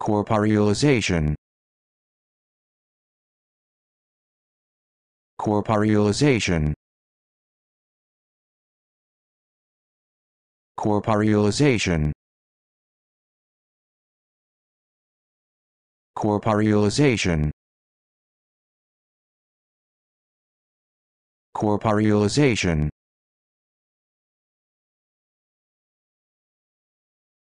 Corporealization Corporealization Corporealization Corporealization Corporealization